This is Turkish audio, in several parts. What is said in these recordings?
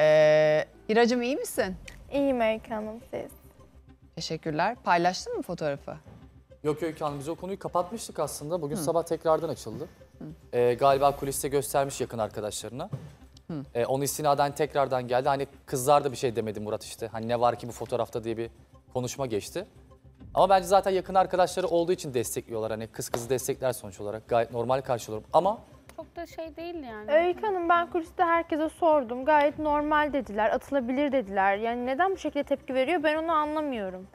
Ee, İracım iyi misin? İyiyim Öykü Hanım siz. Teşekkürler. Paylaştın mı fotoğrafı? Yok yok Hanım biz o konuyu kapatmıştık aslında. Bugün Hı. sabah tekrardan açıldı. Ee, galiba kuliste göstermiş yakın arkadaşlarına. Ee, onu istinaden tekrardan geldi. Hani kızlar da bir şey demedi Murat işte. Hani ne var ki bu fotoğrafta diye bir konuşma geçti. Ama bence zaten yakın arkadaşları olduğu için destekliyorlar. Hani kız kızı destekler sonuç olarak. Gayet normal karşılıyorum. Ama çok da şey değil yani. Öykü Hanım ben kuliste herkese sordum. Gayet normal dediler, atılabilir dediler. Yani neden bu şekilde tepki veriyor ben onu anlamıyorum.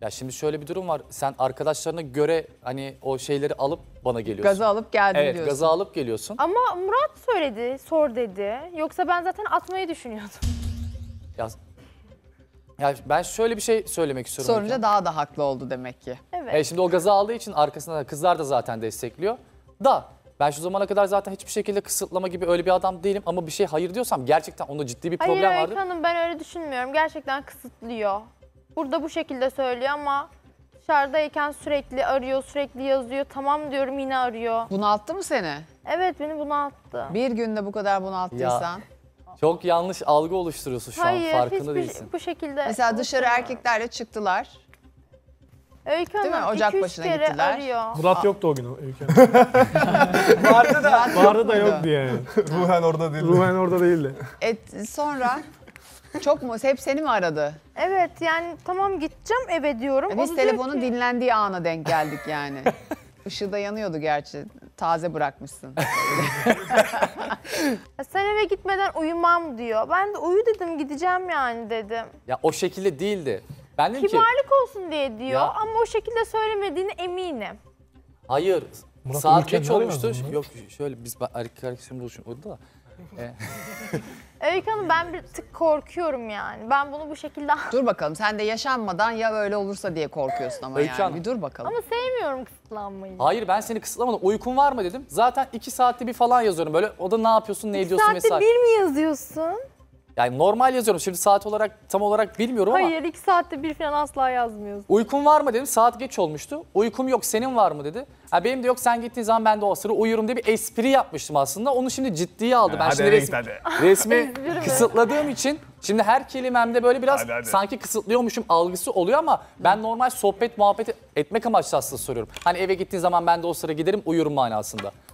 Ya şimdi şöyle bir durum var. Sen arkadaşlarına göre hani o şeyleri alıp bana geliyorsun. Gazı alıp geldim evet, diyorsun. gazı alıp geliyorsun. Ama Murat söyledi, sor dedi. Yoksa ben zaten atmayı düşünüyordum. Ya, ya ben şöyle bir şey söylemek istiyorum. Sorunca daha da haklı oldu demek ki. Evet. E şimdi o gazı aldığı için arkasında kızlar da zaten destekliyor. Da ben şu zamana kadar zaten hiçbir şekilde kısıtlama gibi öyle bir adam değilim ama bir şey hayır diyorsam gerçekten onda ciddi bir problem Hayır vardır. Öykü Hanım ben öyle düşünmüyorum. Gerçekten kısıtlıyor. Burada bu şekilde söylüyor ama dışarıdayken sürekli arıyor, sürekli yazıyor. Tamam diyorum yine arıyor. Bunalttı mı seni? Evet beni bunalttı. Bir günde bu kadar bunalttıysan. Çok yanlış algı oluşturuyorsun şu Hayır, an farkında hiçbir değilsin. bu şekilde. Mesela dışarı erkeklerle çıktılar. Öykü Hanım Değil mi? Ocak iki, üç kere gittiler. arıyor. Murat yoktu o gün Öykü Hanım. Vardı da. Vardı da yoktu yani. Ruhen orada değil. Ruhen orada değildi. Et sonra çok mu? Hep seni mi aradı? Evet yani tamam gideceğim eve diyorum. Biz telefonun ki- dinlendiği ana denk geldik yani. Işığı da yanıyordu gerçi. Taze bırakmışsın. Sen eve gitmeden uyumam diyor. Ben de uyu dedim gideceğim yani dedim. Ya o şekilde değildi. Ben dedim ki olsun diye diyor Ya. ama o şekilde söylemediğine eminim. hayır Murat saat Ülker geç olmuştu. Yok şöyle biz erkek arkadaşım buluşun orada da. E, Öykü Hanım ben bir tık korkuyorum yani. Ben bunu bu şekilde Dur bakalım sen de yaşanmadan ya öyle olursa diye korkuyorsun ama Öykü yani. Hanım. Bir dur bakalım. ama sevmiyorum kısıtlanmayı. Hayır ben seni kısıtlamadım uykun var mı dedim. Zaten iki saatte bir falan yazıyorum böyle o da ne yapıyorsun ne ediyorsun mesela? Saatte bir mi yazıyorsun? Yani normal yazıyorum. Şimdi saat olarak tam olarak bilmiyorum ama. Hayır iki saatte bir falan asla yazmıyoruz. Uykum var mı dedim. Saat geç olmuştu. Uykum yok senin var mı dedi. Ha, benim de yok sen gittiğin zaman ben de o sıra uyurum diye bir espri yapmıştım aslında. Onu şimdi ciddiye aldı. Ben hadi şimdi resmi, hadi. resmi kısıtladığım için şimdi her kelimemde böyle biraz Hadi, hadi. sanki kısıtlıyormuşum algısı oluyor ama ben normal sohbet muhabbet etmek amaçlı aslında soruyorum. Hani eve gittiğin zaman ben de o sıra giderim uyurum manasında.